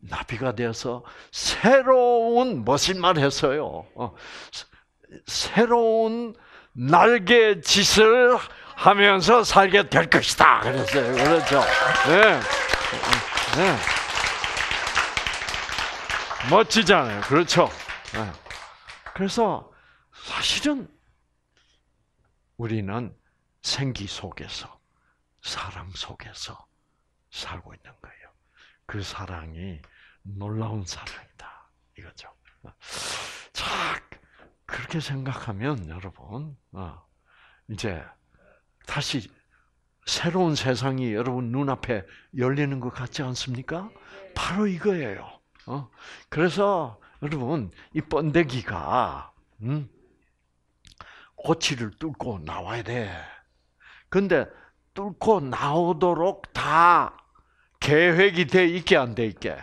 나비가 되어서 새로운 멋진 말 했어요. 새로운 날개 짓을 하면서 살게 될 것이다. 그랬어요. 그렇죠. 네. 예. 네. 예. 예. 멋지잖아요. 그렇죠. 네. 그래서 사실은 우리는 생기 속에서, 사랑 속에서 살고 있는 거예요. 그 사랑이 놀라운 사랑이다. 이거죠. 자, 그렇게 생각하면 여러분, 어, 이제 다시 새로운 세상이 여러분 눈앞에 열리는 것 같지 않습니까? 바로 이거예요. 어? 그래서 여러분, 이 번데기가, 고치를 음? 뚫고 나와야 돼. 근데 뚫고 나오도록 다 계획이 돼 있게 안 돼 있게?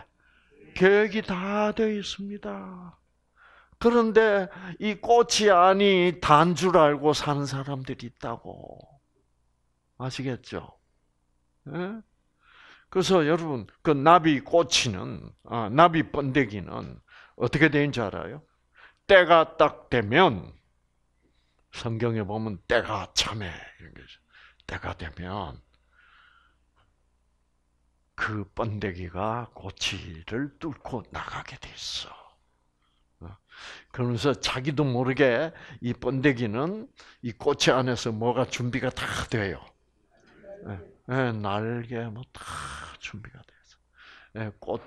계획이 다 돼 있습니다. 그런데 이 꽃이 아니 단 줄 알고 사는 사람들이 있다고. 아시겠죠? 네? 그래서 여러분, 그 나비 꼬치는, 아, 나비 번데기는 어떻게 되는지 알아요? 때가 딱 되면, 성경에 보면 때가 참해. 이런 게 있어요. 때가 되면 그 번데기가 고치를 뚫고 나가게 됐어. 어? 그러면서 자기도 모르게 이 번데기는 이 꼬치 안에서 뭐가 준비가 다 돼요. 네, 날개 뭐 다 준비가 돼서 네, 꽃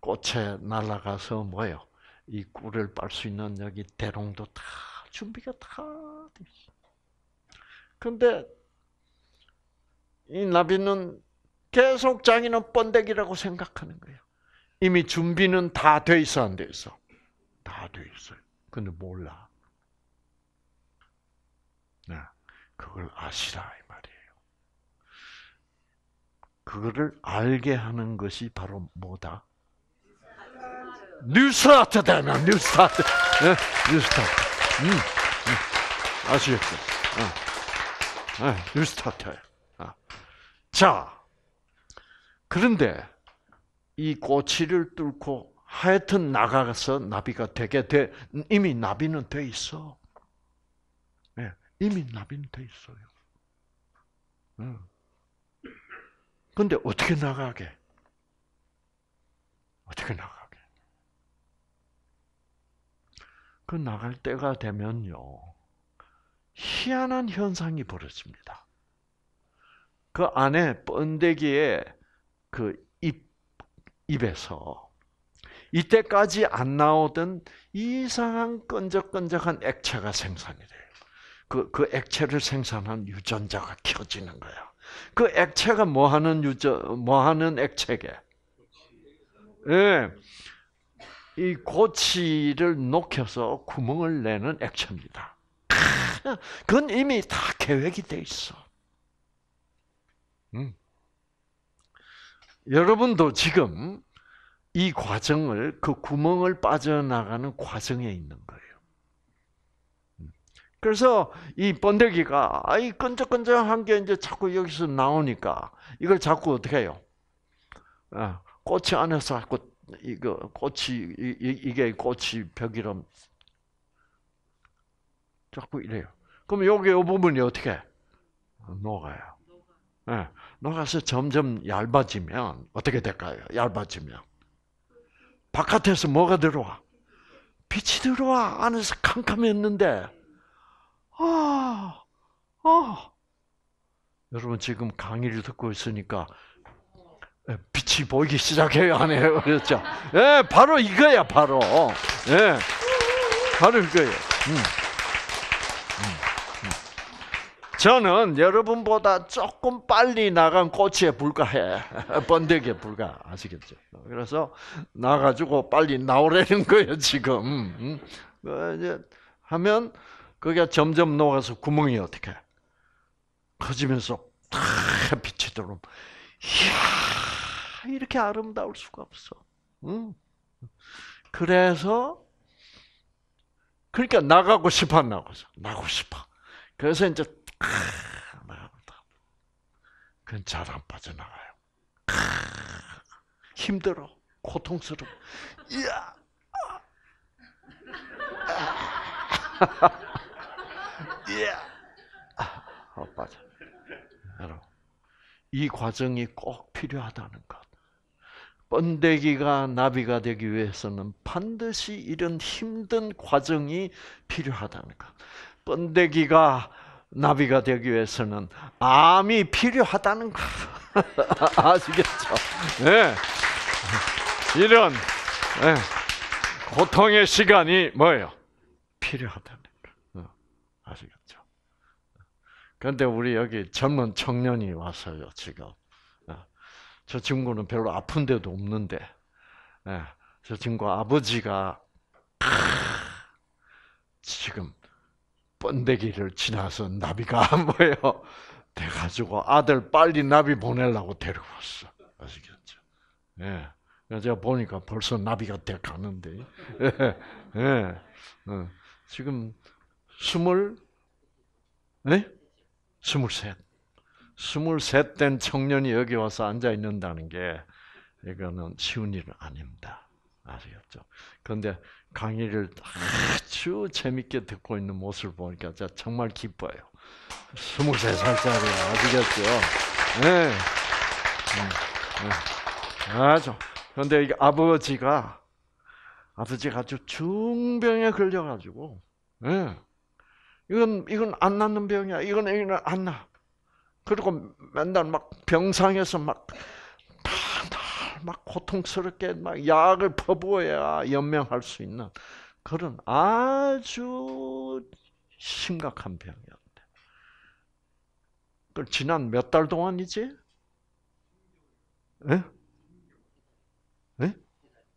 꽃에 날아가서 뭐요? 이 꿀을 빨 수 있는 여기 대롱도 다 준비가 다 돼. 있어. 데이 나비는 계속 자기는 번데기라고 생각하는 거예요. 이미 준비는 다 돼 있어 안돼 있어? 다돼 있어요. 근데 몰라. 네. 그걸 아시라 이 말이에요. 그거를 알게 하는 것이 바로 뭐다? 뉴스타트다, 뉴스타트, 네, 뉴스타트. 음, 음. 아시겠죠? 어. 네, 뉴스타트예요. 아, 자, 그런데 이 꼬치를 뚫고 하여튼 나가서 나비가 되게 돼 이미 나비는 돼 있어. 네, 이미 나비는 돼 있어요. 응. 예. 근데 어떻게 나가게? 어떻게 나가게? 그 나갈 때가 되면요. 희한한 현상이 벌어집니다. 그 안에 번데기에 그 입, 입에서 이때까지 안 나오던 이상한 끈적끈적한 액체가 생산이 돼요. 그, 그 액체를 생산한 유전자가 켜지는 거야. 그 액체가 뭐 하는 유저뭐 하는 액체게? 예. 이 고치를 녹여서 구멍을 내는 액체입니다. 그건 이미 다 계획이 돼 있어. 음. 여러분도 지금 이 과정을 그 구멍을 빠져나가는 과정에 있는 거예요. 음. 그래서 이 번데기가 아, 이 끈적끈적한 게 이제 자꾸 여기서 나오니까 이걸 자꾸 어떻게 해요? 아, 꽃이 안에서 자꾸 이거 꽃이 이, 게 꽃이 벽이럼 자꾸 이래요. 그럼 여기 이 부분이 어떻게 녹아요? 예, 나가서 점점 얇아지면 어떻게 될까요? 얇아지면 바깥에서 뭐가 들어와? 빛이 들어와 안에서 캄캄했는데 아, 아. 여러분 지금 강의를 듣고 있으니까 예, 빛이 보이기 시작해요 안 해요 그렇죠? 예, 바로 이거야 바로 예, 바로 이거예요. 음. 저는 여러분보다 조금 빨리 나간 꼬치에 불과해. 번데기에 불과. 아시겠죠? 그래서 나가지고 빨리 나오라는 거예요, 지금. 음. 어, 하면 그게 점점 녹아서 구멍이 어떻게 커지면서 탁 빛이 들어오면 이야, 이렇게 아름다울 수가 없어. 음. 그래서 그러니까 나가고 싶어. 나가고 싶어. 그래서 이제 아, 그건 잘안 빠져나가요. 아, 힘들어, 고통스러워. 이야. 이야. 아, 아, 빠져. 여러분, 이 과정이 꼭 필요하다는 것. 번데기가 나비가 되기 위해서는 반드시 이런 힘든 과정이 필요하다는 것. 번데기가 나비가 되기 위해서는 암이 필요하다는 거 아시겠죠? 네. 이런 네. 고통의 시간이 뭐예요? 필요하다는 거 어, 아시겠죠? 그런데 우리 여기 젊은 청년이 왔어요 지금. 어, 저 친구는 별로 아픈 데도 없는데 예, 저 친구 아버지가 지금 번데기를 지나서 나비가 뭐예요? 돼가지고 아들 빨리 나비 보내려고 데리고 왔어. 아시겠죠? 예. 제가 보니까 벌써 나비가 돼 가는데. 예. 예. 어. 지금 스물, 네? 스물셋. 스물셋 된 청년이 여기 와서 앉아 있는다는 게, 이거는 쉬운 일은 아닙니다. 아시겠죠? 그런데 강의를 아주 재밌게 듣고 있는 모습을 보니까 정말 기뻐요. 2 3살짜리 아시겠죠? 네. 음, 네. 아주. 근데 아버지가, 아버지가 아주 중병에 걸려가지고, 네. 이건, 이건 안 낫는 병이야. 이건, 이건 안 나. 그리고 맨날 막 병상에서 막막 고통스럽게 막 약을 퍼부어야 연명할 수 있는 그런 아주 심각한 병이었대. 그 지난 몇 달 동안이지? 예? 예?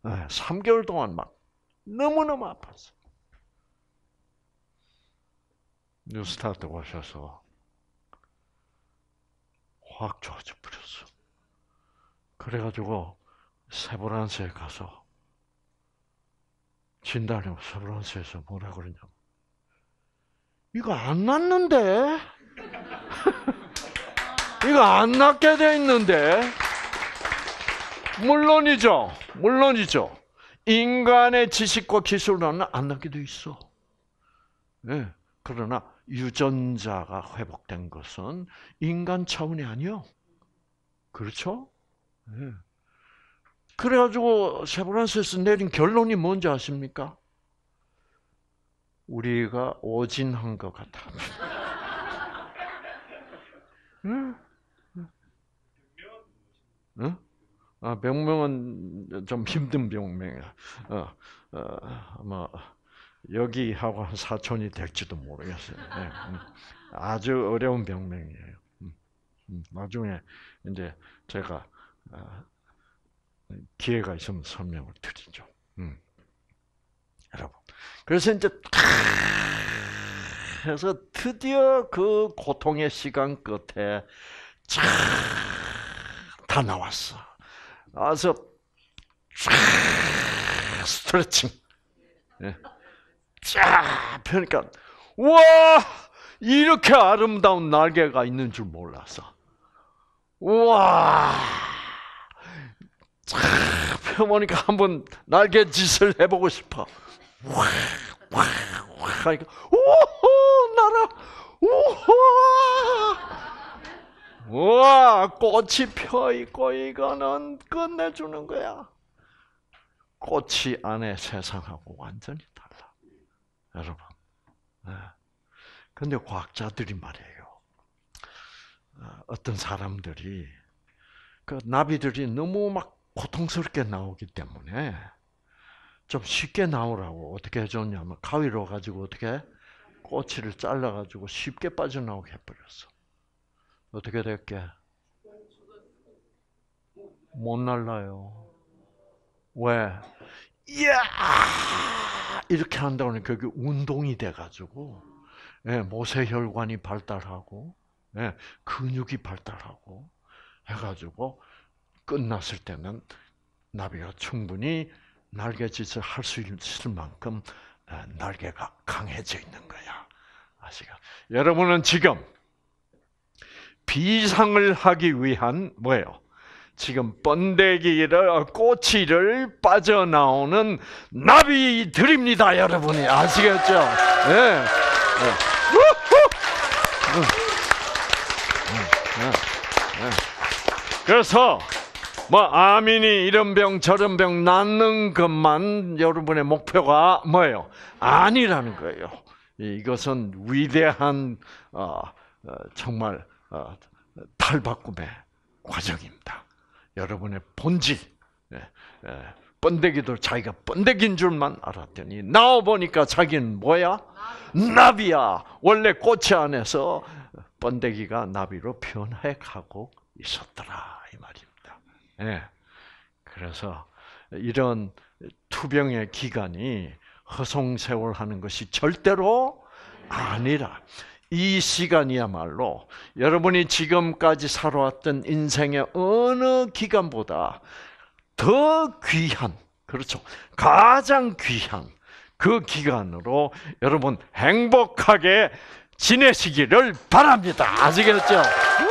3개월 예, 동안 막 너무너무 아팠어. 뉴스타트 오셔서 확 좋아져 버렸어. 그래가지고 세브란스에 가서 진단이 세브란스에서 뭐라 그러냐 이거 안 났는데 이거 안 낫게 돼 있는데 물론이죠 물론이죠 인간의 지식과 기술로는 안 낫게 돼 있어 네. 그러나 유전자가 회복된 것은 인간 차원이 아니요 그렇죠? 네. 그래가지고 세브란스에서 내린 결론이 뭔지 아십니까? 우리가 오진한 것 같다. 응? 아, 병명은 좀 힘든 병명이야. 어, 어, 아마 여기하고 한 사촌이 될지도 모르겠어요. 네. 음. 아주 어려운 병명이에요. 음, 음. 나중에 이제 제가 아, 기회가 있으면 설명을 드리죠. 음. 여러분. 그래서 이제 해서 드디어 그 고통의 시간 끝에 다 나왔어. 아서 스트레칭. 쫙 예. 펴니까 와 이렇게 아름다운 날개가 있는 줄 몰랐어. 와. 펴보니까 한번 날개짓을 해보고 싶어. 확확확 하니까 우호 나라 우호 와 꽃이 펴 있고 이거는 끝내주는 거야. 꽃이 안에 세상하고 완전히 달라. 여러분. 네. 근데 과학자들이 말이에요. 어, 어떤 사람들이 그 나비들이 너무 막 고통스럽게 나오기 때문에 좀 쉽게 나오라고 어떻게 해줬냐면 가위로 가지고 어떻게 꼬치를 잘라가지고 쉽게 빠져나오게 해버렸어. 어떻게 될게? 못 날라요. 왜? 이야! 이렇게 한다 고하니 그게 운동이 돼가지고, 예, 모세혈관이 발달하고, 예, 근육이 발달하고, 해가지고, 끝났을 때는 나비가 충분히 날개짓을 할 수 있을 만큼 날개가 강해져 있는 거야. 아시가? 여러분은 지금 비상을 하기 위한 뭐예요? 지금 번데기를 어, 꼬치를 빠져나오는 나비들입니다, 여러분이 아시겠죠? 예. 네. 네. 그래서 뭐 아민이 이런 병 저런 병 낫는 것만 여러분의 목표가 뭐예요? 아니라는 거예요. 이것은 위대한 어, 어, 정말 어, 탈바꿈의 과정입니다. 여러분의 본질. 예, 예. 번데기도 자기가 번데기인 줄만 알았더니 나와 보니까 자기는 뭐야? 나비야. 원래 꽃이 안에서 번데기가 나비로 변해가고 있었더라. 예. 그래서 이런 투병의 기간이 허송세월 하는 것이 절대로 아니라 이 시간이야말로 여러분이 지금까지 살아왔던 인생의 어느 기간보다 더 귀한, 그렇죠. 가장 귀한 그 기간으로 여러분 행복하게 지내시기를 바랍니다. 아시겠죠?